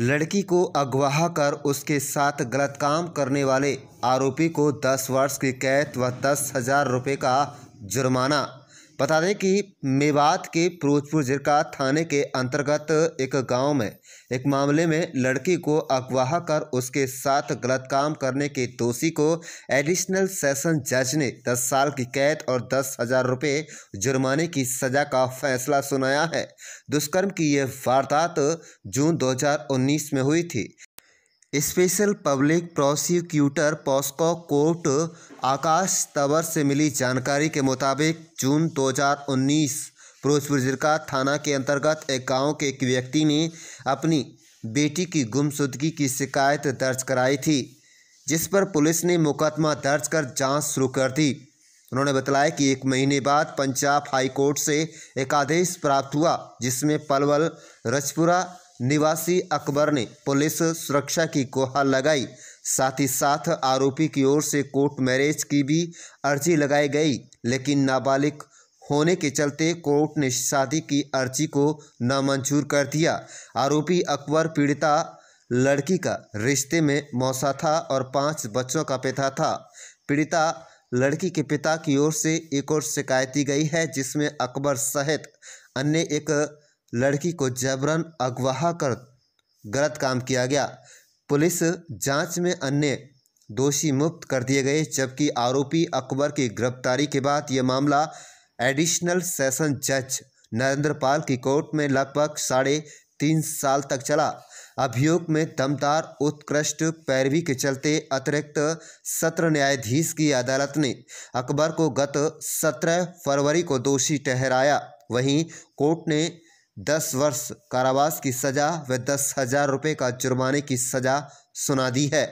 लड़की को अगवाह कर उसके साथ गलत काम करने वाले आरोपी को 10 वर्ष की कैद व दस हजार रुपये का जुर्माना बता दें कि मेवात के फिरोजपुर जिरका थाने के अंतर्गत एक गांव में एक मामले में लड़की को अगवाह कर उसके साथ गलत काम करने के दोषी को एडिशनल सेशन जज ने 10 साल की कैद और दस हजार रुपये जुर्माने की सजा का फैसला सुनाया है दुष्कर्म की यह वारदात जून 2019 में हुई थी special public prosecutor POCSO court Akash Tanwar से मिली जानकारी के मुताबिक जून 2019 फिरोजपुर थाना के अंतर्गत एक गांव के एक व्यक्ति ने अपनी बेटी की गुमशुदगी की शिकायत दर्ज कराई थी जिस पर पुलिस ने मुकदमा दर्ज कर जांच शुरू कर दी उन्होंने बताया कि एक महीने बाद पंजाब हाई कोर्ट से एक आदेश प्राप्त हुआ जिसमें पलवल रजपुरा निवासी अकबर ने पुलिस सुरक्षा की गुहार लगाई साथ ही साथ आरोपी की ओर से कोर्ट मैरिज की भी अर्जी लगाई गई लेकिन नाबालिग होने के चलते कोर्ट ने शादी की अर्जी को नामंजूर कर दिया आरोपी अकबर पीड़िता लड़की का रिश्ते में मौसा था और पांच बच्चों का पिता था पीड़िता लड़की के पिता की ओर से एक और शिकायत दी गई है जिसमें अकबर सहित अन्य एक लड़की को जबरन अगवा कर गलत काम किया गया पुलिस जांच में अन्य दोषी मुक्त कर दिए गए जबकि आरोपी अकबर की गिरफ्तारी के बाद यह मामला एडिशनल सेशन जज नरेंद्र पाल की कोर्ट में लगभग साढ़े तीन साल तक चला अभियोग में दमदार उत्कृष्ट पैरवी के चलते अतिरिक्त सत्र न्यायाधीश की अदालत ने अकबर को गत सत्रह फरवरी को दोषी ठहराया वहीं कोर्ट ने दस वर्ष कारावास की सज़ा व दस हज़ार रुपये का जुर्माने की सज़ा सुना दी है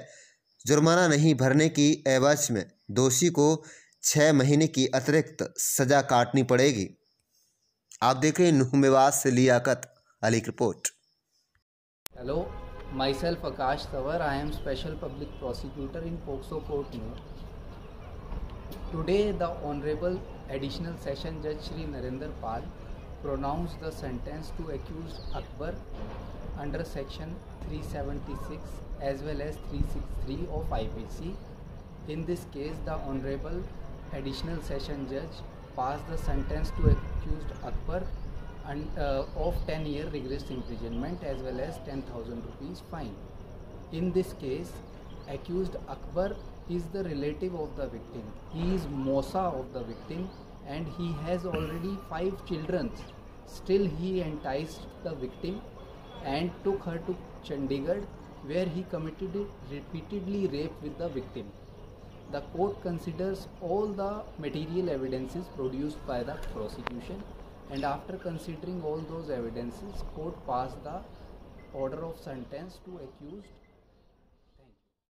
जुर्माना नहीं भरने की एवज में दोषी को छः महीने की अतिरिक्त सज़ा काटनी पड़ेगी आप देख रहे हैं नुहमेवास से Liyakat Ali report hello my self Akash Tanwar I am special public prosecutor in POCSO court new today the honourable additional session जज श्री नरेंद्र पाल pronounced the sentence to accused Akbar under section 376 as well as 363 of IPC. In this case, the Honorable Additional Session Judge passed the sentence to accused Akbar and, uh, of 10 year rigorous imprisonment as well as 10,000 rupees fine. In this case, accused Akbar is the relative of the victim. He is Mosa of the victim and he has already five children. Still, he enticed the victim and took her to Chandigarh, where he committed repeatedly rape with the victim. The court considers all the material evidences produced by the prosecution, and after considering all those evidences, court passed the order of sentence to accused